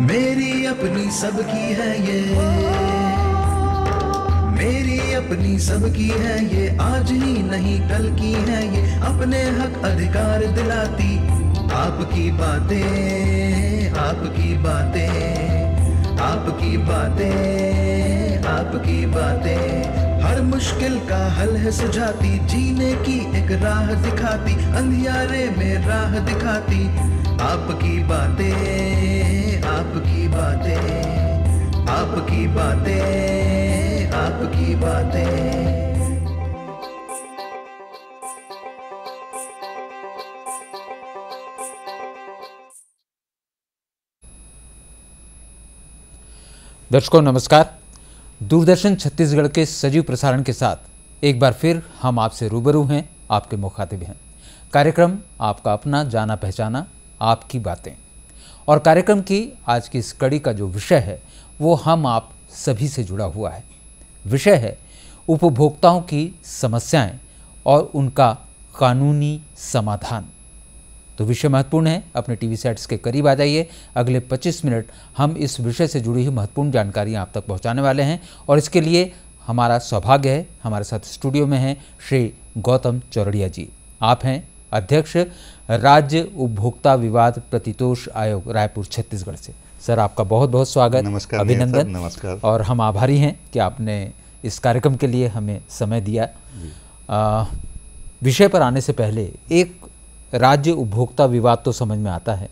मेरी अपनी सबकी है ये मेरी अपनी सबकी है ये आज ही नहीं कल की है ये अपने हक अधिकार दिलाती आपकी बातें आपकी बातें आपकी बातें आपकी बातें हर मुश्किल का हल है सुझाती जीने की एक राह दिखाती अंधियारे में राह दिखाती आपकी बातें आपकी बातें आपकी बातें आपकी बातें दर्शकों नमस्कार दूरदर्शन छत्तीसगढ़ के सजीव प्रसारण के साथ एक बार फिर हम आपसे रूबरू हैं आपके मुखातिब हैं कार्यक्रम आपका अपना जाना पहचाना आपकी बातें और कार्यक्रम की आज की इस कड़ी का जो विषय है वो हम आप सभी से जुड़ा हुआ है विषय है उपभोक्ताओं की समस्याएं और उनका कानूनी समाधान तो विषय महत्वपूर्ण है अपने टीवी सेट्स के करीब आ जाइए अगले 25 मिनट हम इस विषय से जुड़ी हुई महत्वपूर्ण जानकारियां आप तक पहुंचाने वाले हैं और इसके लिए हमारा सौभाग्य है हमारे साथ स्टूडियो में हैं श्री गौतम चौरड़िया जी आप हैं अध्यक्ष राज्य उपभोक्ता विवाद प्रतितोष आयोग रायपुर छत्तीसगढ़ से सर आपका बहुत बहुत स्वागत नमस्कार अभिनंदन नमस्कार और हम आभारी हैं कि आपने इस कार्यक्रम के लिए हमें समय दिया विषय पर आने से पहले एक राज्य उपभोक्ता विवाद तो समझ में आता है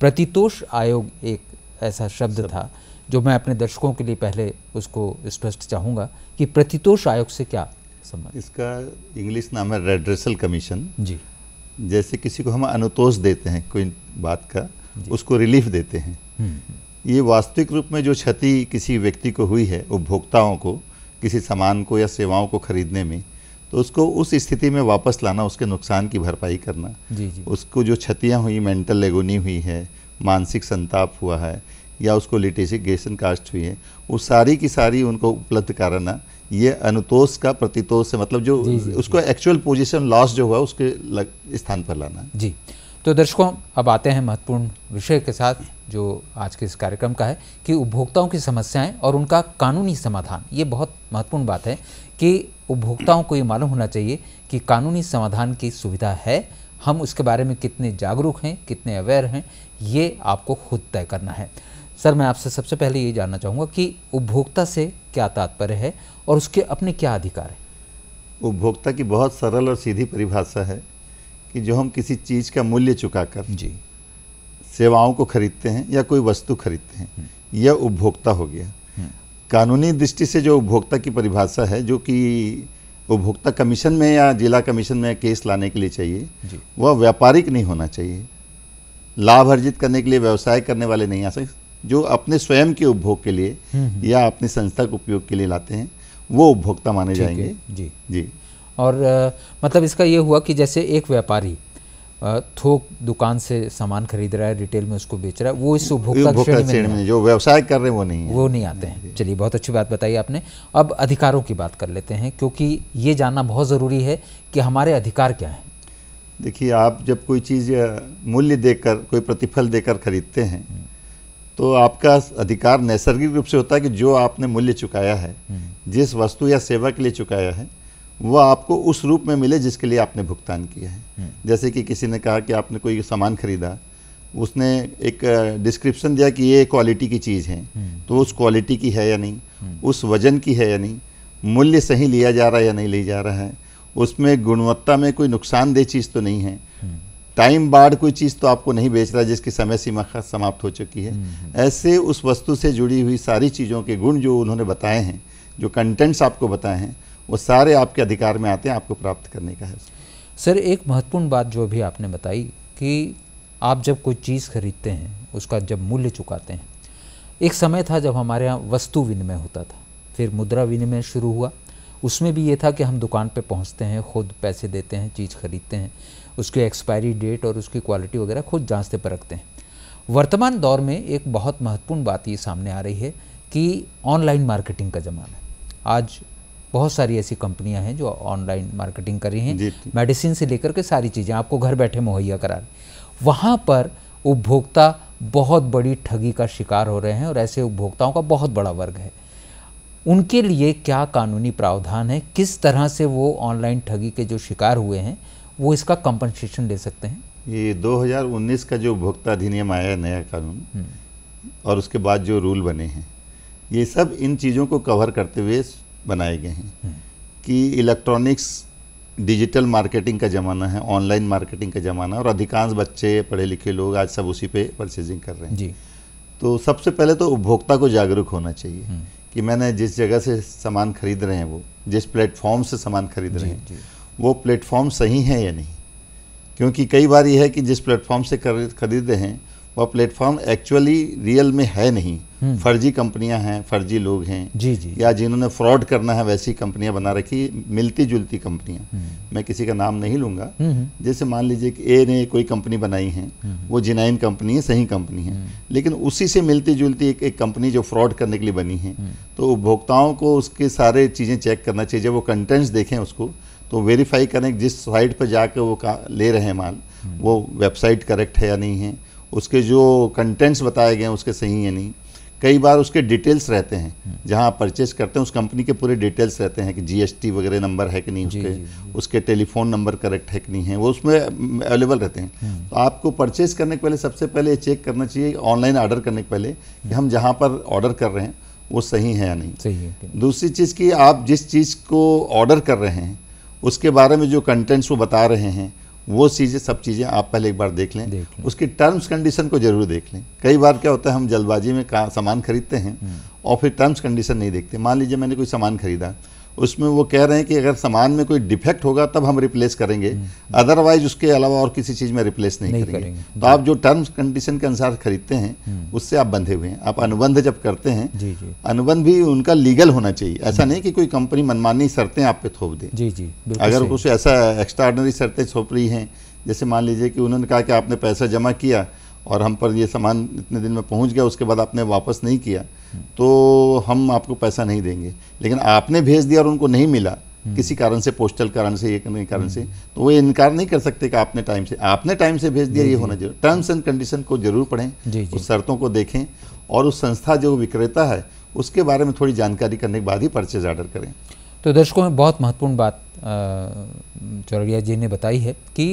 प्रतितोष आयोग एक ऐसा शब्द था जो मैं अपने दर्शकों के लिए पहले उसको स्पष्ट चाहूँगा कि प्रतितोष आयोग से क्या संबंध इसका इंग्लिश नाम है रेड्रेसल कमीशन जी जैसे किसी को हम अनुतोष देते हैं कोई बात का उसको रिलीफ देते हैं हम्म, हम्म। ये वास्तविक रूप में जो क्षति किसी व्यक्ति को हुई है उपभोक्ताओं को किसी सामान को या सेवाओं को खरीदने में तो उसको उस स्थिति में वापस लाना उसके नुकसान की भरपाई करना जी जी उसको जो क्षतियाँ हुई मेंटल लेगोनी हुई है मानसिक संताप हुआ है या उसको लिटेसिक गेसन कास्ट हुई है वो सारी की सारी उनको उपलब्ध कराना ये अनुतोष का प्रतितोष से मतलब जो जी, जी, उसको एक्चुअल पोजीशन लॉस जो हुआ उसके स्थान पर लाना जी तो दर्शकों अब आते हैं महत्वपूर्ण विषय के साथ जो आज के इस कार्यक्रम का है कि उपभोक्ताओं की समस्याएं और उनका कानूनी समाधान ये बहुत महत्वपूर्ण बात है कि उपभोक्ताओं को ये मालूम होना चाहिए कि कानूनी समाधान की सुविधा है हम उसके बारे में कितने जागरूक हैं कितने अवेयर हैं ये आपको खुद तय करना है सर मैं आपसे सबसे पहले ये जानना चाहूँगा कि उपभोक्ता से क्या तात्पर्य है और उसके अपने क्या अधिकार हैं उपभोक्ता की बहुत सरल और सीधी परिभाषा है कि जो हम किसी चीज़ का मूल्य चुकाकर जी सेवाओं को खरीदते हैं या कोई वस्तु खरीदते हैं हम्म। यह उपभोक्ता हो गया हम्म। कानूनी दृष्टि से जो उपभोक्ता की परिभाषा है जो कि उपभोक्ता कमीशन में या जिला कमीशन में केस लाने के लिए चाहिए वह व्यापारिक नहीं होना चाहिए लाभ अर्जित करने के लिए व्यवसाय करने वाले नहीं आ सकते जो अपने स्वयं के उपभोग के लिए हम्म, हम्म। या अपनी संस्था के उपयोग के लिए लाते हैं वो उपभोक्ता माने जाएंगे जी जी और आ, मतलब इसका ये हुआ कि जैसे एक व्यापारी थोक दुकान से सामान खरीद रहा है रिटेल में उसको बेच रहा है वो इस उपभोक्ता श्रेणी में, में जो व्यवसाय कर रहे हैं वो नहीं है। वो नहीं आते हैं चलिए बहुत अच्छी बात बताई आपने अब अधिकारों की बात कर लेते हैं क्योंकि ये जानना बहुत ज़रूरी है कि हमारे अधिकार क्या हैं देखिए आप जब कोई चीज़ मूल्य देकर कोई प्रतिफल देकर खरीदते हैं हम्म। तो आपका अधिकार नैसर्गिक रूप से होता है कि जो आपने मूल्य चुकाया है हम्म। जिस वस्तु या सेवा के लिए चुकाया है वह आपको उस रूप में मिले जिसके लिए आपने भुगतान किया है हम्म। जैसे कि किसी ने कहा कि आपने कोई सामान खरीदा उसने एक डिस्क्रिप्शन दिया कि ये क्वालिटी की चीज़ है हम्म। तो उस क्वालिटी की है या नहीं उस वज़न की है या नहीं मूल्य सही लिया जा रहा है या नहीं लिया जा रहा है उसमें गुणवत्ता में कोई नुकसानदेह चीज़ तो नहीं है टाइम बाढ़ कोई चीज़ तो आपको नहीं बेच रहा जिसकी समय सीमा समाप्त हो चुकी है हम्म। ऐसे उस वस्तु से जुड़ी हुई सारी चीज़ों के गुण जो उन्होंने बताए हैं जो कंटेंट्स आपको बताए हैं वो सारे आपके अधिकार में आते हैं आपको प्राप्त करने का है सर एक महत्वपूर्ण बात जो भी आपने बताई कि आप जब कोई चीज़ खरीदते हैं उसका जब मूल्य चुकाते हैं एक समय था जब हमारे यहाँ वस्तु विनिमय होता था फिर मुद्रा विनिमय शुरू हुआ उसमें भी ये था कि हम दुकान पर पहुँचते हैं खुद पैसे देते हैं चीज़ खरीदते हैं उसकी एक्सपायरी डेट और उसकी क्वालिटी वगैरह खुद जांचते रखते हैं वर्तमान दौर में एक बहुत महत्वपूर्ण बात ये सामने आ रही है कि ऑनलाइन मार्केटिंग का ज़माना है आज बहुत सारी ऐसी कंपनियां हैं जो ऑनलाइन मार्केटिंग कर रही हैं मेडिसिन से लेकर के सारी चीज़ें आपको घर बैठे मुहैया करा रही वहाँ पर उपभोक्ता बहुत बड़ी ठगी का शिकार हो रहे हैं और ऐसे उपभोक्ताओं का बहुत बड़ा वर्ग है उनके लिए क्या कानूनी प्रावधान है किस तरह से वो ऑनलाइन ठगी के जो शिकार हुए हैं वो इसका कंपनसेशन दे सकते हैं ये 2019 का जो उपभोक्ता अधिनियम आया है नया कानून हम्म। और उसके बाद जो रूल बने हैं ये सब इन चीज़ों को कवर करते हुए बनाए गए हैं हम्म। कि इलेक्ट्रॉनिक्स डिजिटल मार्केटिंग का ज़माना है ऑनलाइन मार्केटिंग का ज़माना और अधिकांश बच्चे पढ़े लिखे लोग आज सब उसी पे परचेजिंग कर रहे हैं जी तो सबसे पहले तो उपभोक्ता को जागरूक होना चाहिए हम्म। कि मैंने जिस जगह से सामान खरीद रहे हैं वो जिस प्लेटफॉर्म से सामान खरीद रहे हैं वो प्लेटफॉर्म सही हैं या नहीं क्योंकि कई बार ये है कि जिस प्लेटफॉर्म से खरीदे हैं वह प्लेटफॉर्म एक्चुअली रियल में है नहीं हम्म। फर्जी कंपनियां हैं फर्जी लोग हैं जी जी या जिन्होंने फ्रॉड करना है वैसी कंपनियां बना रखी मिलती जुलती कंपनियां हम्म। मैं किसी का नाम नहीं लूंगा हम्म, जैसे मान लीजिए कि ए ने कोई कंपनी बनाई है वो जिनाइन कंपनी है सही कंपनी है लेकिन उसी से मिलती जुलती एक एक कंपनी जो फ्रॉड करने के लिए बनी है तो उपभोक्ताओं को उसके सारे चीज़ें चेक करना चाहिए जब वो कंटेंट्स देखें उसको तो वेरीफाई करें जिस साइट पर जाकर वो ले रहे हैं माल हम्म। वो वेबसाइट करेक्ट है या नहीं है उसके जो कंटेंट्स बताए गए हैं उसके सही या नहीं कई बार उसके डिटेल्स रहते हैं हम्म। जहां आप परचेज करते हैं उस कंपनी के पूरे डिटेल्स रहते हैं कि जीएसटी वगैरह नंबर है कि नहीं उसके जी, जी। उसके टेलीफोन नंबर करेक्ट है कि नहीं है वो उसमें अवेलेबल रहते हैं हम्म। तो आपको परचेज करने के पहले सबसे पहले चेक करना चाहिए ऑनलाइन ऑर्डर करने के पहले कि हम जहाँ पर ऑर्डर कर रहे हैं वो सही है या नहीं सही है दूसरी चीज़ कि आप जिस चीज़ को ऑर्डर कर रहे हैं उसके बारे में जो कंटेंट्स वो बता रहे हैं वो चीज़ें सब चीज़ें आप पहले एक बार देख लें, देख लें। उसकी टर्म्स कंडीशन को जरूर देख लें कई बार क्या होता है हम जल्दबाजी में सामान खरीदते हैं हम्म। और फिर टर्म्स कंडीशन नहीं देखते मान लीजिए मैंने कोई सामान खरीदा उसमें वो कह रहे हैं कि अगर सामान में कोई डिफेक्ट होगा तब हम रिप्लेस करेंगे अदरवाइज हम्म। उसके अलावा और किसी चीज़ में रिप्लेस नहीं, नहीं करेंगे, करेंगे। तो आप जो टर्म्स कंडीशन के अनुसार खरीदते हैं हम्म। उससे आप बंधे हुए हैं आप अनुबंध जब करते हैं जी जी अनुबंध भी उनका लीगल होना चाहिए ऐसा हम्म। नहीं कि कोई कंपनी मनमानी शर्तें आप पे थोप दे जी जी अगर कुछ ऐसा एक्स्ट्रा शर्तें थोप रही हैं जैसे मान लीजिए कि उन्होंने कहा कि आपने पैसा जमा किया और हम पर ये सामान इतने दिन में पहुंच गया उसके बाद आपने वापस नहीं किया तो हम आपको पैसा नहीं देंगे लेकिन आपने भेज दिया और उनको नहीं मिला हम्म। किसी कारण से पोस्टल कारण से ये कारण से हम्म। तो वो इनकार नहीं कर सकते कि आपने टाइम से आपने टाइम से भेज दिया ये होना जरूर टर्म्स एंड कंडीशन को जरूर पढ़ें उस शर्तों को देखें और उस संस्था जो विक्रेता है उसके बारे में थोड़ी जानकारी करने के बाद ही परचेज ऑर्डर करें तो दर्शकों में बहुत महत्वपूर्ण बात चौरिया जी ने बताई है कि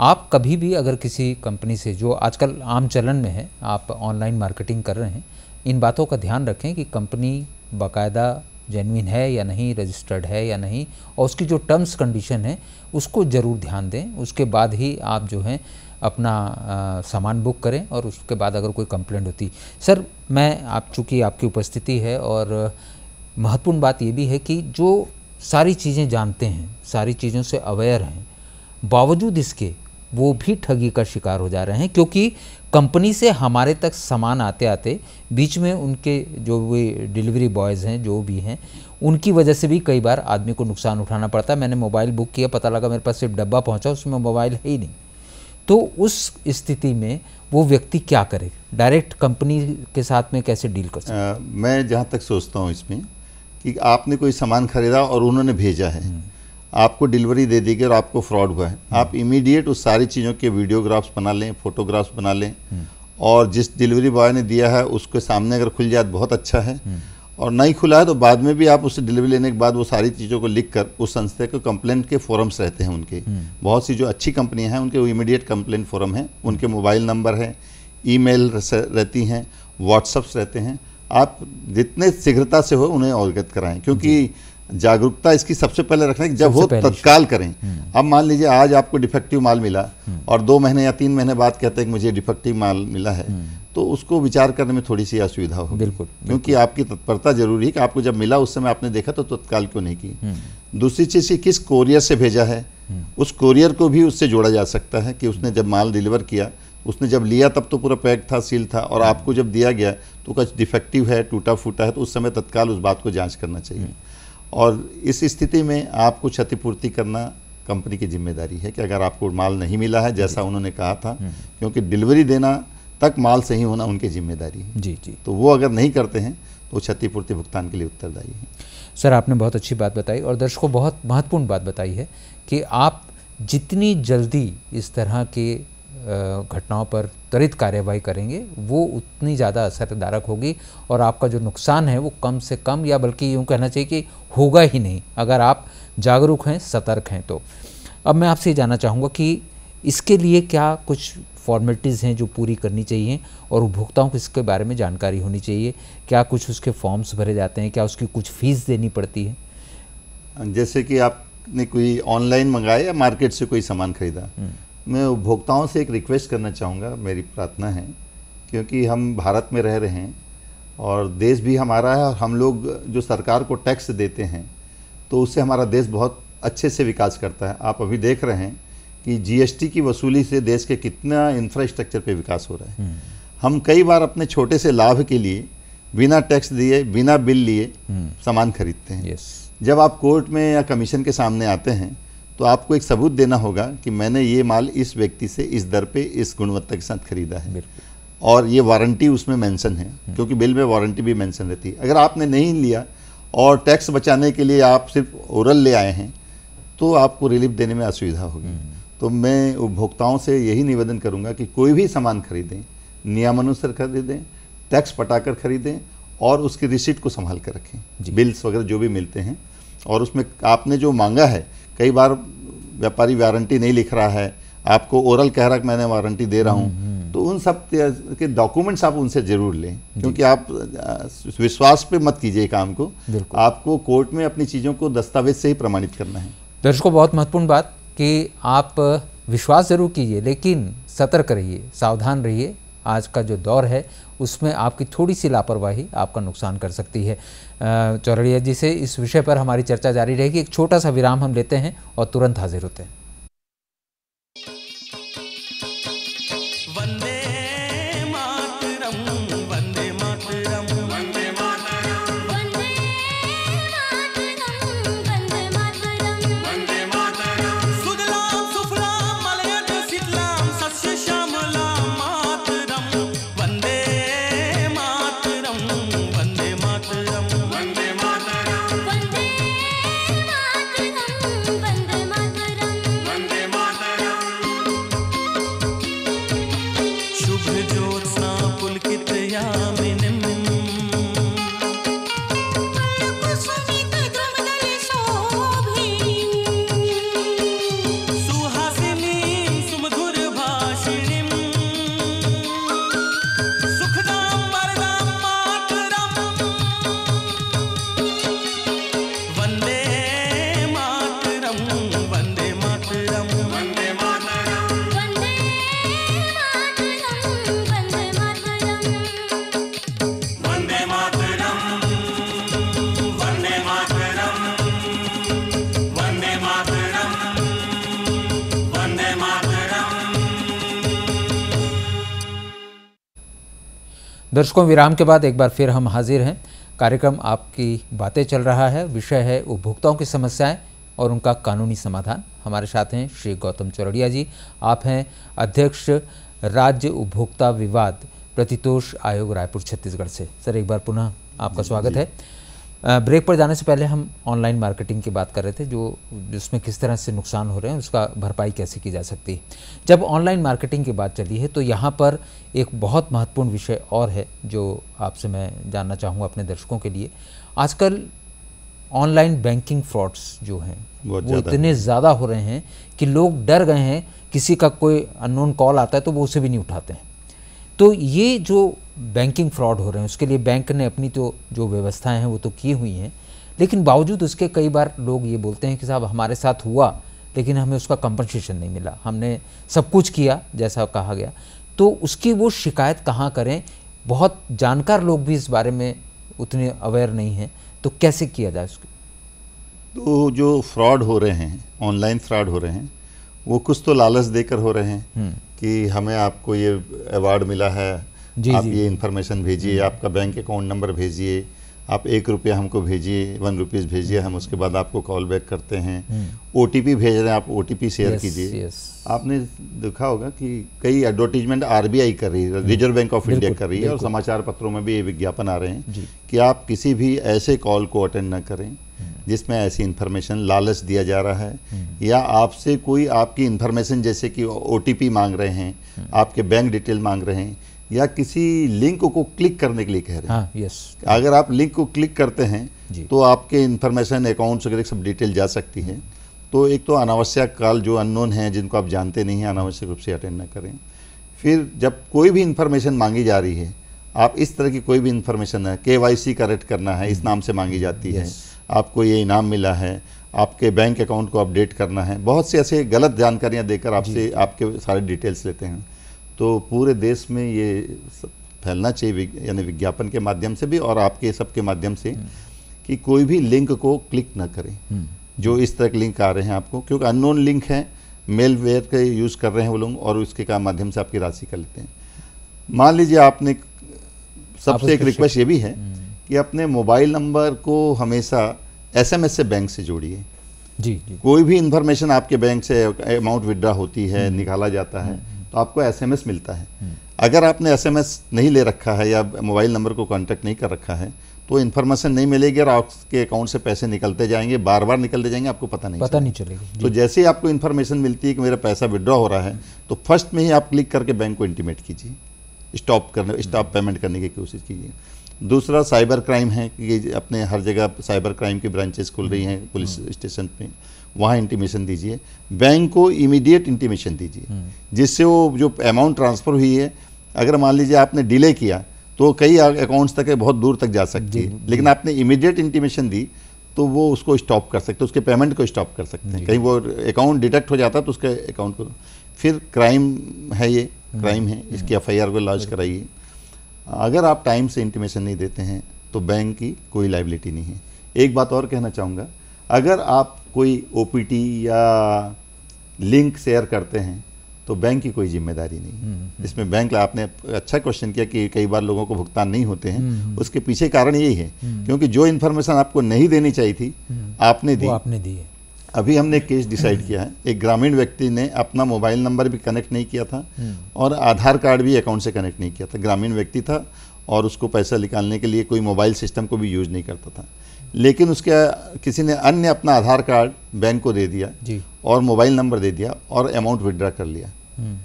आप कभी भी अगर किसी कंपनी से जो आजकल आम चलन में है आप ऑनलाइन मार्केटिंग कर रहे हैं इन बातों का ध्यान रखें कि कंपनी बाकायदा जेनविन है या नहीं रजिस्टर्ड है या नहीं और उसकी जो टर्म्स कंडीशन है उसको ज़रूर ध्यान दें उसके बाद ही आप जो हैं अपना आ, सामान बुक करें और उसके बाद अगर कोई कंप्लेंट होती सर मैं आप चूँकि आपकी उपस्थिति है और महत्वपूर्ण बात ये भी है कि जो सारी चीज़ें जानते हैं सारी चीज़ों से अवेयर हैं बावजूद इसके वो भी ठगी का शिकार हो जा रहे हैं क्योंकि कंपनी से हमारे तक सामान आते आते बीच में उनके जो भी डिलीवरी बॉयज़ हैं जो भी हैं उनकी वजह से भी कई बार आदमी को नुकसान उठाना पड़ता है मैंने मोबाइल बुक किया पता लगा मेरे पास सिर्फ डब्बा पहुंचा उसमें मोबाइल है ही नहीं तो उस स्थिति में वो व्यक्ति क्या करे डायरेक्ट कंपनी के साथ में कैसे डील कर सकता मैं जहाँ तक सोचता हूँ इसमें कि आपने कोई सामान खरीदा और उन्होंने भेजा है हम्म। आपको डिलीवरी दे दी गई और आपको फ्रॉड हुआ है आप इमीडिएट उस सारी चीज़ों के वीडियोग्राफ्स बना लें फोटोग्राफ्स बना लें और जिस डिलीवरी बॉय ने दिया है उसके सामने अगर खुल जाए तो बहुत अच्छा है और नहीं खुला है तो बाद में भी आप उसे डिलीवरी लेने के बाद वो सारी चीज़ों को लिख कर उस संस्था के कंप्लेंट के फोरम्स रहते हैं उनके बहुत सी जो अच्छी कंपनियाँ हैं उनके इमीडिएट कंप्लेंट फोरम हैं उनके मोबाइल नंबर हैं मेल रहती हैं व्हाट्सअप्स रहते हैं आप जितने शीघ्रता से हो उन्हें अवगत कराएँ क्योंकि जागरूकता इसकी सबसे पहले रखना कि जब हो तत्काल करें हम्म। अब मान लीजिए आज आपको डिफेक्टिव माल मिला हम्म। और दो महीने या तीन महीने बाद कहते हैं कि मुझे डिफेक्टिव माल मिला है हम्म। तो उसको विचार करने में थोड़ी सी असुविधा हो बिल्कुल क्योंकि आपकी तत्परता जरूरी है कि आपको जब मिला उस समय आपने देखा तो तत्काल क्यों नहीं की दूसरी चीज़ किस कोरियर से भेजा है उस कोरियर को भी उससे जोड़ा जा सकता है कि उसने जब माल डिलीवर किया उसने जब लिया तब तो पूरा पैक था सील था और आपको जब दिया गया तो कुछ डिफेक्टिव है टूटा फूटा है तो उस समय तत्काल उस बात को जांच करना चाहिए और इस स्थिति में आपको क्षतिपूर्ति करना कंपनी की जिम्मेदारी है कि अगर आपको माल नहीं मिला है जैसा उन्होंने कहा था हम्म। क्योंकि डिलीवरी देना तक माल सही होना उनकी जिम्मेदारी है जी जी तो वो अगर नहीं करते हैं तो क्षतिपूर्ति भुगतान के लिए उत्तरदायी है सर आपने बहुत अच्छी बात बताई और दर्शकों बहुत महत्वपूर्ण बात बताई है कि आप जितनी जल्दी इस तरह के घटनाओं पर त्वरित कार्यवाही करेंगे वो उतनी ज़्यादा असरदारक होगी और आपका जो नुकसान है वो कम से कम या बल्कि यूँ कहना चाहिए कि होगा ही नहीं अगर आप जागरूक हैं सतर्क हैं तो अब मैं आपसे ये जानना चाहूँगा कि इसके लिए क्या कुछ फॉर्मेलिटीज़ हैं जो पूरी करनी चाहिए और उपभोक्ताओं को इसके बारे में जानकारी होनी चाहिए क्या कुछ उसके फॉर्म्स भरे जाते हैं क्या उसकी कुछ फ़ीस देनी पड़ती है जैसे कि आपने कोई ऑनलाइन मंगाया या मार्केट से कोई सामान खरीदा हम्म। मैं उपभोक्ताओं से एक रिक्वेस्ट करना चाहूँगा मेरी प्रार्थना है क्योंकि हम भारत में रह रहे हैं और देश भी हमारा है और हम लोग जो सरकार को टैक्स देते हैं तो उससे हमारा देश बहुत अच्छे से विकास करता है आप अभी देख रहे हैं कि जीएसटी की वसूली से देश के कितना इंफ्रास्ट्रक्चर पे विकास हो रहा है हम्म। हम कई बार अपने छोटे से लाभ के लिए बिना टैक्स दिए बिना बिल लिए हम्म। सामान खरीदते हैं जब आप कोर्ट में या कमीशन के सामने आते हैं तो आपको एक सबूत देना होगा कि मैंने ये माल इस व्यक्ति से इस दर पे इस गुणवत्ता के साथ खरीदा है और ये वारंटी उसमें मेंशन है हम्म। क्योंकि बिल में वारंटी भी मेंशन रहती है अगर आपने नहीं लिया और टैक्स बचाने के लिए आप सिर्फ ओरल ले आए हैं तो आपको रिलीफ देने में असुविधा होगी हम्म। तो मैं उपभोक्ताओं से यही निवेदन करूँगा कि कोई भी सामान खरीदें नियमानुसार खरीदें टैक्स पटाकर खरीदें और उसकी रिसिट को संभाल कर रखें बिल्स वगैरह जो भी मिलते हैं और उसमें आपने जो मांगा है कई बार व्यापारी वारंटी नहीं लिख रहा है आपको ओरल कह रहा कि मैंने वारंटी दे रहा हूँ हम्म, हम्म। तो उन सब के डॉक्यूमेंट्स आप उनसे ज़रूर लें क्योंकि आप विश्वास पे मत कीजिए काम को आपको कोर्ट में अपनी चीज़ों को दस्तावेज से ही प्रमाणित करना है दर्शकों बहुत महत्वपूर्ण बात कि आप विश्वास ज़रूर कीजिए लेकिन सतर्क रहिए सावधान रहिए आज का जो दौर है उसमें आपकी थोड़ी सी लापरवाही आपका नुकसान कर सकती है चौरड़िया जी से इस विषय पर हमारी चर्चा जारी रहेगी एक छोटा सा विराम हम लेते हैं और तुरंत हाजिर होते हैं दर्शकों विराम के बाद एक बार फिर हम हाजिर हैं कार्यक्रम आपकी बातें चल रहा है विषय है उपभोक्ताओं की समस्याएं और उनका कानूनी समाधान हमारे साथ हैं श्री गौतम चौरडिया जी आप हैं अध्यक्ष राज्य उपभोक्ता विवाद प्रतितोष आयोग रायपुर छत्तीसगढ़ से सर एक बार पुनः आपका स्वागत है ब्रेक पर जाने से पहले हम ऑनलाइन मार्केटिंग की बात कर रहे थे जो जिसमें किस तरह से नुकसान हो रहे हैं उसका भरपाई कैसे की जा सकती है जब ऑनलाइन मार्केटिंग की बात चली है तो यहाँ पर एक बहुत महत्वपूर्ण विषय और है जो आपसे मैं जानना चाहूँगा अपने दर्शकों के लिए आजकल ऑनलाइन बैंकिंग फ्रॉड्स जो हैं वो इतने ज़्यादा हो रहे हैं कि लोग डर गए हैं किसी का कोई अननोन कॉल आता है तो वो उसे भी नहीं उठाते हैं तो ये जो बैंकिंग फ्रॉड हो रहे हैं उसके लिए बैंक ने अपनी तो जो व्यवस्थाएं हैं वो तो की हुई हैं लेकिन बावजूद उसके कई बार लोग ये बोलते हैं कि साहब हमारे साथ हुआ लेकिन हमें उसका कंपनसेशन नहीं मिला हमने सब कुछ किया जैसा कहा गया तो उसकी वो शिकायत कहाँ करें बहुत जानकार लोग भी इस बारे में उतने अवेयर नहीं हैं तो कैसे किया जाए उसको तो जो फ्रॉड हो रहे हैं ऑनलाइन फ्रॉड हो रहे हैं वो कुछ तो लालच देकर हो रहे हैं हम्म। कि हमें आपको ये अवार्ड मिला है जी आप जी। ये इन्फॉर्मेशन भेजिए आपका बैंक अकाउंट नंबर भेजिए आप एक रुपया हमको भेजिए वन रुपीज़ भेजिए हम उसके बाद आपको कॉल बैक करते हैं ओ हम्म। भेज रहे हैं आप ओ शेयर कीजिए आपने देखा होगा कि कई एडवर्टीजमेंट आरबीआई कर रही है रिजर्व बैंक ऑफ इंडिया कर रही है और समाचार पत्रों में भी ये विज्ञापन आ रहे हैं कि आप किसी भी ऐसे कॉल को अटेंड ना करें हम्म। जिसमें ऐसी इन्फॉर्मेशन लालच दिया जा रहा है या आपसे कोई आपकी इन्फॉर्मेशन जैसे कि ओ मांग रहे हैं आपके बैंक डिटेल मांग रहे हैं या किसी लिंक को क्लिक करने के लिए कह रहे हैं हाँ, यस अगर आप लिंक को क्लिक करते हैं तो आपके इन्फॉर्मेशन अकाउंट्स वगैरह सब डिटेल जा सकती है तो एक तो अनावश्यक कॉल जो अननोन हैं जिनको आप जानते नहीं हैं अनावश्यक रूप से अटेंड ना करें फिर जब कोई भी इन्फॉर्मेशन मांगी जा रही है आप इस तरह की कोई भी इन्फॉर्मेशन है के वाई सी करेक्ट करना है इस नाम से मांगी जाती है आपको ये इनाम मिला है आपके बैंक अकाउंट को अपडेट करना है बहुत से ऐसे गलत जानकारियाँ देकर आपसे आपके सारे डिटेल्स लेते हैं तो पूरे देश में ये फैलना चाहिए यानी विज्ञापन के माध्यम से भी और आपके सबके माध्यम से हम्म। कि कोई भी लिंक को क्लिक ना करें हम्म। जो इस तरह के लिंक आ रहे हैं आपको क्योंकि अननोन लिंक है मेल वेयर का यूज़ कर रहे हैं वो लोग और उसके का माध्यम से आपकी राशि कर लेते हैं मान लीजिए आपने सबसे एक रिक्वेस्ट ये भी है हम्म। कि अपने मोबाइल नंबर को हमेशा एसएमएस से बैंक से जोड़िए जी, जी कोई भी इंफॉर्मेशन आपके बैंक से अमाउंट विड्रा होती है हम्म। निकाला जाता है हम्म, हम्म। तो आपको एसएमएस मिलता है अगर आपने एसएमएस नहीं ले रखा है या मोबाइल नंबर को कॉन्टैक्ट नहीं कर रखा है तो इन्फॉर्मेशन नहीं मिलेगी और आपके अकाउंट से पैसे निकलते जाएंगे बार बार निकलते जाएंगे आपको पता नहीं पता नहीं चलेगा तो जैसे ही आपको इन्फॉर्मेशन मिलती है कि मेरा पैसा विड्रॉ हो रहा है तो फर्स्ट में ही आप क्लिक करके बैंक को इंटीमेट कीजिए स्टॉप करने स्टॉप पेमेंट करने की कोशिश कीजिए दूसरा साइबर क्राइम है कि अपने हर जगह साइबर क्राइम की ब्रांचेस खुल रही हैं पुलिस हम्म। स्टेशन पे वहाँ इंटीमेशन दीजिए बैंक को इमीडिएट इंटीमेशन दीजिए हम्म। जिससे वो जो अमाउंट ट्रांसफ़र हुई है अगर मान लीजिए आपने डिले किया तो कई अकाउंट्स तक बहुत दूर तक जा सकती है लेकिन आपने इमीडिएट इंटीमेशन दी तो वो उसको स्टॉप कर सकते उसके पेमेंट को स्टॉप कर सकते हैं कहीं वो अकाउंट डिटेक्ट हो जाता है तो उसके अकाउंट को फिर क्राइम है ये क्राइम हम्म। है इसकी एफ आई आर को लॉन्च कराइए अगर आप टाइम से इंटीमेशन नहीं देते हैं तो बैंक की कोई लाइबिलिटी नहीं है एक बात और कहना चाहूँगा अगर आप कोई ओ या लिंक शेयर करते हैं तो बैंक की कोई जिम्मेदारी नहीं हम्म, हम्म। इसमें बैंक आपने अच्छा क्वेश्चन किया कि कई बार लोगों को भुगतान नहीं होते हैं हम्म, उसके पीछे कारण यही है क्योंकि जो इन्फॉर्मेशन आपको नहीं देनी चाहिए थी आपने दी आपने दी है अभी हमने केस डिसाइड किया है एक ग्रामीण व्यक्ति ने अपना मोबाइल नंबर भी कनेक्ट नहीं किया था हम्म। और आधार कार्ड भी अकाउंट से कनेक्ट नहीं किया था ग्रामीण व्यक्ति था और उसको पैसा निकालने के लिए कोई मोबाइल सिस्टम को भी यूज़ नहीं करता था लेकिन उसके किसी ने अन्य अपना आधार कार्ड बैंक को दे दिया और मोबाइल नंबर दे दिया और अमाउंट विदड्रा कर लिया हम्म।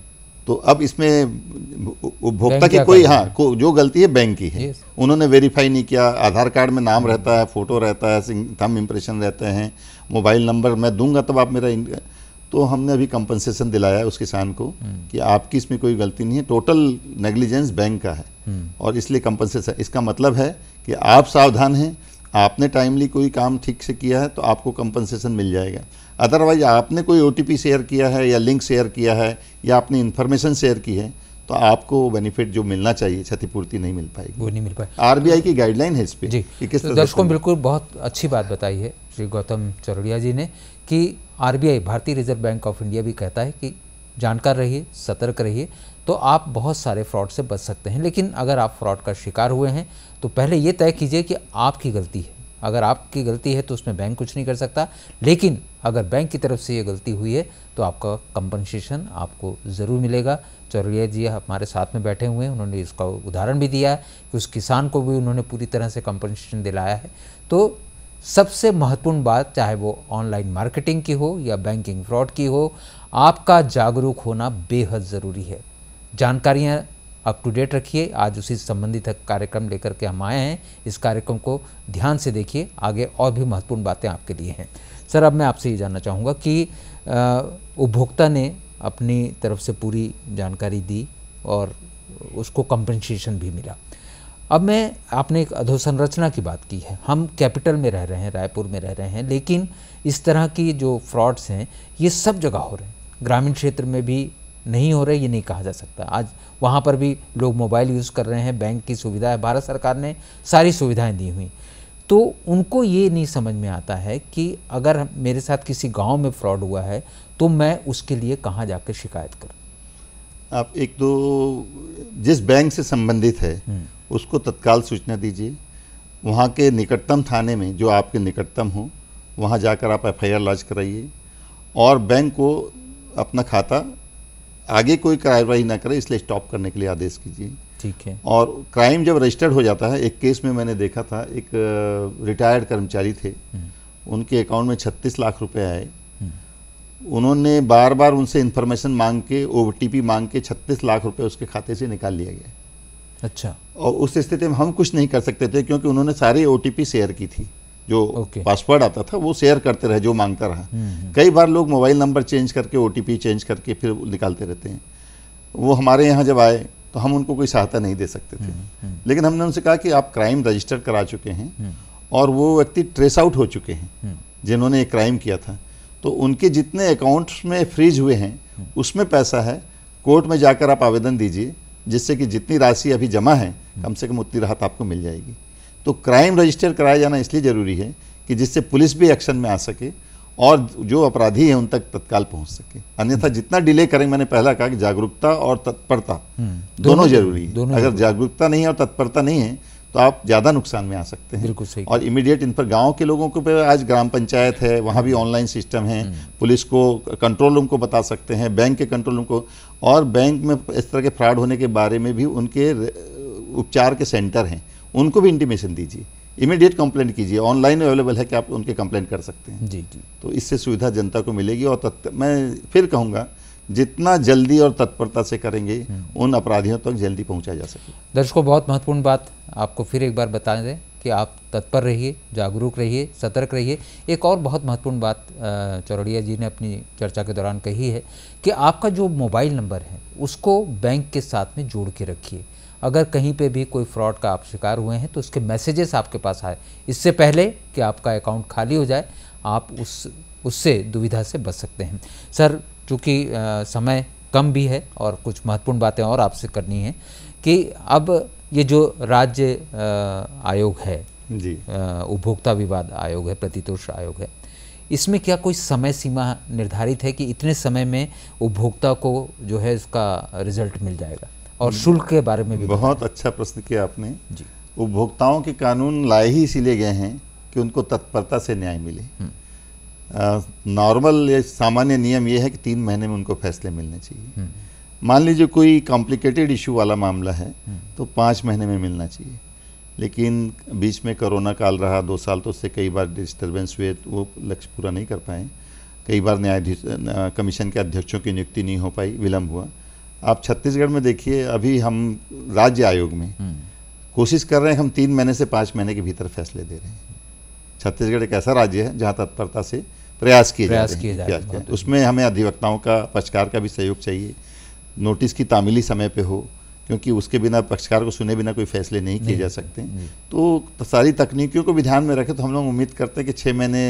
तो अब इसमें उपभोक्ता की कोई हाँ को, जो गलती है बैंक की है उन्होंने वेरीफाई नहीं किया आधार कार्ड में नाम रहता है फ़ोटो रहता है थम इम्प्रेशन रहते हैं मोबाइल नंबर मैं दूंगा तब आप मेरा तो हमने अभी कंपनसेशन दिलाया उस किसान को हम्म। कि आपकी इसमें कोई गलती नहीं है टोटल नेग्लिजेंस बैंक का है हम्म। और इसलिए कंपनसेशन इसका मतलब है कि आप सावधान हैं आपने टाइमली कोई काम ठीक से किया है तो आपको कंपनसेशन मिल जाएगा अदरवाइज आपने कोई ओ शेयर किया है या लिंक शेयर किया है या आपने इन्फॉर्मेशन शेयर की है तो आपको बेनिफिट जो मिलना चाहिए क्षतिपूर्ति नहीं मिल पाएगी वो नहीं मिल पाएगी आरबीआई की गाइडलाइन है इस पर तो दर्शकों बिल्कुल बहुत अच्छी बात बताई है श्री गौतम चरड़िया जी ने कि आरबीआई भारतीय रिजर्व बैंक ऑफ इंडिया भी कहता है कि जानकार रहिए सतर्क रहिए तो आप बहुत सारे फ्रॉड से बच सकते हैं लेकिन अगर आप फ्रॉड का शिकार हुए हैं तो पहले ये तय कीजिए कि आपकी गलती है अगर आपकी गलती है तो उसमें बैंक कुछ नहीं कर सकता लेकिन अगर बैंक की तरफ से ये गलती हुई है तो आपका कंपनसेशन आपको ज़रूर मिलेगा चौरिया जी हमारे साथ में बैठे हुए हैं उन्होंने इसका उदाहरण भी दिया है कि उस किसान को भी उन्होंने पूरी तरह से कंपनसेशन दिलाया है तो सबसे महत्वपूर्ण बात चाहे वो ऑनलाइन मार्केटिंग की हो या बैंकिंग फ्रॉड की हो आपका जागरूक होना बेहद ज़रूरी है जानकारियाँ अप टू डेट रखिए आज उसी संबंधित कार्यक्रम लेकर के हम आए हैं इस कार्यक्रम को ध्यान से देखिए आगे और भी महत्वपूर्ण बातें आपके लिए हैं सर अब मैं आपसे ये जानना चाहूँगा कि उपभोक्ता ने अपनी तरफ से पूरी जानकारी दी और उसको कंपनसेशन भी मिला अब मैं आपने एक अधोसंरचना की बात की है हम कैपिटल में रह रहे हैं रायपुर में रह रहे हैं लेकिन इस तरह की जो फ्रॉड्स हैं ये सब जगह हो रहे हैं ग्रामीण क्षेत्र में भी नहीं हो रहे ये नहीं कहा जा सकता आज वहाँ पर भी लोग मोबाइल यूज़ कर रहे हैं बैंक की सुविधा है भारत सरकार ने सारी सुविधाएँ दी हुई तो उनको ये नहीं समझ में आता है कि अगर मेरे साथ किसी गांव में फ्रॉड हुआ है तो मैं उसके लिए कहाँ जाकर शिकायत करूँ आप एक दो तो जिस बैंक से संबंधित है हम्म। उसको तत्काल सूचना दीजिए वहाँ के निकटतम थाने में जो आपके निकटतम हो वहाँ जाकर आप एफ आई कराइए और बैंक को अपना खाता आगे कोई कार्रवाई ना करे इसलिए स्टॉप करने के लिए आदेश कीजिए ठीक है और क्राइम जब रजिस्टर्ड हो जाता है एक केस में मैंने देखा था एक रिटायर्ड कर्मचारी थे हम्म। उनके अकाउंट में 36 लाख रुपए आए हम्म। उन्होंने बार बार उनसे इन्फॉर्मेशन मांग के ओ मांग के 36 लाख रुपए उसके खाते से निकाल लिया गया अच्छा और उस स्थिति में हम कुछ नहीं कर सकते थे क्योंकि उन्होंने सारी ओ शेयर की थी जो okay. पासवर्ड आता था वो शेयर करते रहे जो मांगता रहा हम्म, हम्म। कई बार लोग मोबाइल नंबर चेंज करके ओ चेंज करके फिर निकालते रहते हैं वो हमारे यहाँ जब आए तो हम उनको कोई सहायता नहीं दे सकते थे हम्म, लेकिन हमने उनसे कहा कि आप क्राइम रजिस्टर करा चुके हैं और वो व्यक्ति ट्रेस आउट हो चुके हैं जिन्होंने एक क्राइम किया था तो उनके जितने अकाउंट्स में फ्रीज हुए हैं उसमें पैसा है कोर्ट में जाकर आप आवेदन दीजिए जिससे कि जितनी राशि अभी जमा है कम से कम उतनी राहत आपको मिल जाएगी तो क्राइम रजिस्टर कराया जाना इसलिए ज़रूरी है कि जिससे पुलिस भी एक्शन में आ सके और जो अपराधी हैं उन तक तत्काल पहुंच सके अन्यथा जितना डिले करें मैंने पहला कहा कि जागरूकता और तत्परता हम्म, दोनों, दोनों जरूरी है दोनों अगर जागरूकता नहीं है और तत्परता नहीं है तो आप ज़्यादा नुकसान में आ सकते हैं बिल्कुल सही और इमीडिएट इन पर गांव के लोगों को आज ग्राम पंचायत है वहाँ भी ऑनलाइन सिस्टम है हम्म। पुलिस को कंट्रोल रूम को बता सकते हैं बैंक के कंट्रोल रूम को और बैंक में इस तरह के फ्रॉड होने के बारे में भी उनके उपचार के सेंटर हैं उनको भी इंटीमेशन दीजिए इमीडिएट कंप्लेंट कीजिए ऑनलाइन अवेलेबल है कि आप उनके कंप्लेंट कर सकते हैं जी जी तो इससे सुविधा जनता को मिलेगी और मैं फिर कहूँगा जितना जल्दी और तत्परता से करेंगे उन अपराधियों तक तो जल्दी पहुंचा जा सके दर्शकों बहुत महत्वपूर्ण बात आपको फिर एक बार बता दें कि आप तत्पर रहिए जागरूक रहिए सतर्क रहिए एक और बहुत महत्वपूर्ण बात चौरड़िया जी ने अपनी चर्चा के दौरान कही है कि आपका जो मोबाइल नंबर है उसको बैंक के साथ में जोड़ के रखिए अगर कहीं पे भी कोई फ्रॉड का आप शिकार हुए हैं तो उसके मैसेजेस आपके पास आए इससे पहले कि आपका अकाउंट खाली हो जाए आप उस उससे दुविधा से बच सकते हैं सर चूँकि समय कम भी है और कुछ महत्वपूर्ण बातें और आपसे करनी है कि अब ये जो राज्य आयोग है जी उपभोक्ता विवाद आयोग है प्रतितोष आयोग है इसमें क्या कोई समय सीमा निर्धारित है कि इतने समय में उपभोक्ता को जो है इसका रिजल्ट मिल जाएगा और हम्म। शुल्क के बारे में भी बहुत अच्छा प्रश्न किया आपने जी उपभोक्ताओं के कानून लाए ही इसीलिए गए हैं कि उनको तत्परता से न्याय मिले हम्म। नॉर्मल या सामान्य नियम ये है कि तीन महीने में उनको फैसले मिलने चाहिए हम्म। मान लीजिए कोई कॉम्प्लिकेटेड इशू वाला मामला है हम्म। तो पाँच महीने में मिलना चाहिए लेकिन बीच में कोरोना काल रहा दो साल तो उससे कई बार डिस्टर्बेंस हुए तो वो लक्ष्य पूरा नहीं कर पाए कई बार न्यायाधीश कमीशन के अध्यक्षों की नियुक्ति नहीं हो पाई विलम्ब हुआ आप छत्तीसगढ़ में देखिए अभी हम राज्य आयोग में हम्म। कोशिश कर रहे हैं हम तीन महीने से पाँच महीने के भीतर फैसले दे रहे हैं छत्तीसगढ़ एक ऐसा राज्य है जहाँ तत्परता से प्रयास किए प्रयास किए जा रहे हैं तो उसमें हमें अधिवक्ताओं का पक्षकार का भी सहयोग चाहिए नोटिस की तामीली समय पे हो क्योंकि उसके बिना पक्षकार को सुने बिना कोई फैसले नहीं किए जा सकते तो सारी तकनीकियों को भी ध्यान में रखें तो हम लोग उम्मीद करते हैं कि छः महीने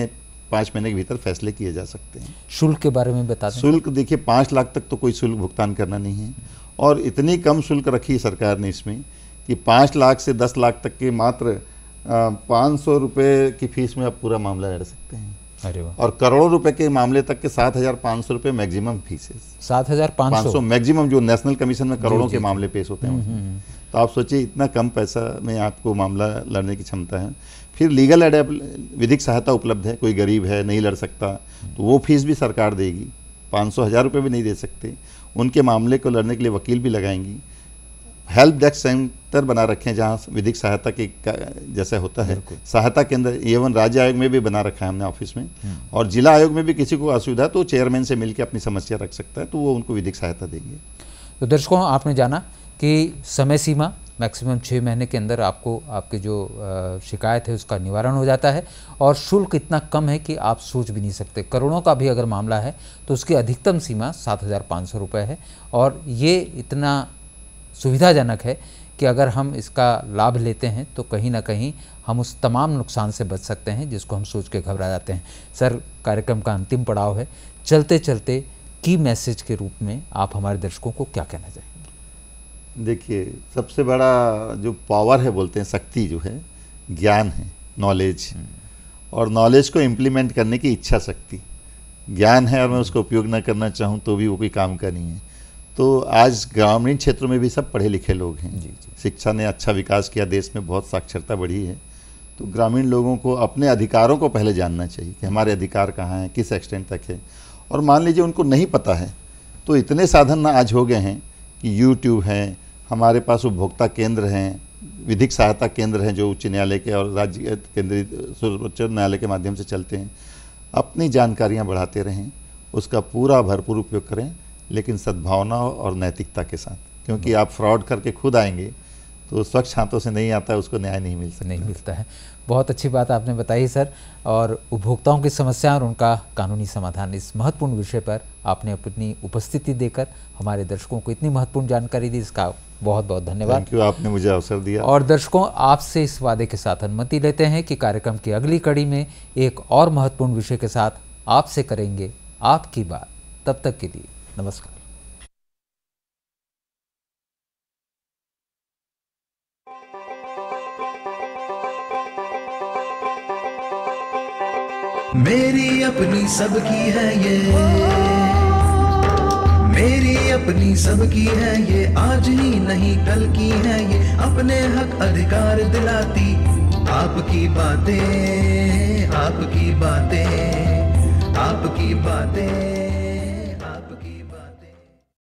पाँच महीने के भीतर फैसले किए जा सकते हैं शुल्क के बारे में बता शुल्क देखिए पाँच लाख तक तो कोई शुल्क भुगतान करना नहीं है और इतनी कम शुल्क रखी है सरकार ने इसमें कि पाँच लाख से दस लाख तक के मात्र पाँच सौ रुपये की फीस में आप पूरा मामला लड़ सकते हैं और करोड़ों रुपए के मामले तक के सात हजार पाँच सौ रुपये मैक्सिमम फीसेस सात हजार पांच सौ मैक्सिमम जो नेशनल कमीशन में करोड़ों के मामले पेश होते हैं हम्म, हम्म, हम्म। तो आप सोचिए इतना कम पैसा में आपको मामला लड़ने की क्षमता है फिर लीगल एडेप विधिक सहायता उपलब्ध है कोई गरीब है नहीं लड़ सकता तो वो फीस भी सरकार देगी पाँच सौ हज़ार रुपये भी नहीं दे सकते उनके मामले को लड़ने के लिए वकील भी लगाएंगी हेल्प डेस्क सेंटर बना रखे हैं जहाँ विधिक सहायता के जैसे होता है सहायता केंद्र एवं राज्य आयोग में भी बना रखा है हमने ऑफिस में हम्म। और जिला आयोग में भी किसी को असुविधा तो चेयरमैन से मिलकर अपनी समस्या रख सकता है तो वो उनको विधिक सहायता देंगे तो दर्शकों आपने जाना कि समय सीमा मैक्सिमम छः महीने के अंदर आपको आपके जो शिकायत है उसका निवारण हो जाता है और शुल्क इतना कम है कि आप सोच भी नहीं सकते करोड़ों का भी अगर मामला है तो उसकी अधिकतम सीमा सात हज़ार पाँच सौ रुपये है और ये इतना सुविधाजनक है कि अगर हम इसका लाभ लेते हैं तो कहीं ना कहीं हम उस तमाम नुकसान से बच सकते हैं जिसको हम सोच के घबरा जाते हैं सर कार्यक्रम का अंतिम पड़ाव है चलते चलते की मैसेज के रूप में आप हमारे दर्शकों को क्या कहना चाहेंगे देखिए सबसे बड़ा जो पावर है बोलते हैं शक्ति जो है ज्ञान है नॉलेज हम्म। और नॉलेज को इम्प्लीमेंट करने की इच्छा शक्ति ज्ञान है और मैं उसका उपयोग न करना चाहूँ तो भी वो कोई काम का नहीं है तो आज ग्रामीण क्षेत्रों में भी सब पढ़े लिखे लोग हैं जी, जी। शिक्षा ने अच्छा विकास किया देश में बहुत साक्षरता बढ़ी है तो ग्रामीण लोगों को अपने अधिकारों को पहले जानना चाहिए कि हमारे अधिकार कहाँ हैं किस एक्सटेंट तक है और मान लीजिए उनको नहीं पता है तो इतने साधन ना आज हो गए हैं कि यूट्यूब हैं हमारे पास उपभोक्ता केंद्र हैं विधिक सहायता केंद्र हैं जो उच्च न्यायालय के और राज्य केंद्रीय सर्वोच्च न्यायालय के माध्यम से चलते हैं अपनी जानकारियाँ बढ़ाते रहें उसका पूरा भरपूर उपयोग करें लेकिन सद्भावना और नैतिकता के साथ क्योंकि आप फ्रॉड करके खुद आएंगे तो स्वच्छ हाथों से नहीं आता है उसको न्याय नहीं मिल सकता नहीं मिलता है बहुत अच्छी बात आपने बताई सर और उपभोक्ताओं की समस्या और उनका कानूनी समाधान इस महत्वपूर्ण विषय पर आपने अपनी उपस्थिति देकर हमारे दर्शकों को इतनी महत्वपूर्ण जानकारी दी इसका बहुत बहुत धन्यवाद थैंक यू आपने मुझे अवसर दिया और दर्शकों आपसे इस वादे के साथ अनुमति लेते हैं कि कार्यक्रम की अगली कड़ी में एक और महत्वपूर्ण विषय के साथ आपसे करेंगे आपकी बात तब तक के लिए नमस्कार मेरी अपनी सबकी है ये मेरी अपनी सबकी है ये आज ही नहीं कल की है ये अपने हक अधिकार दिलाती आपकी बातें आपकी बातें आपकी बातें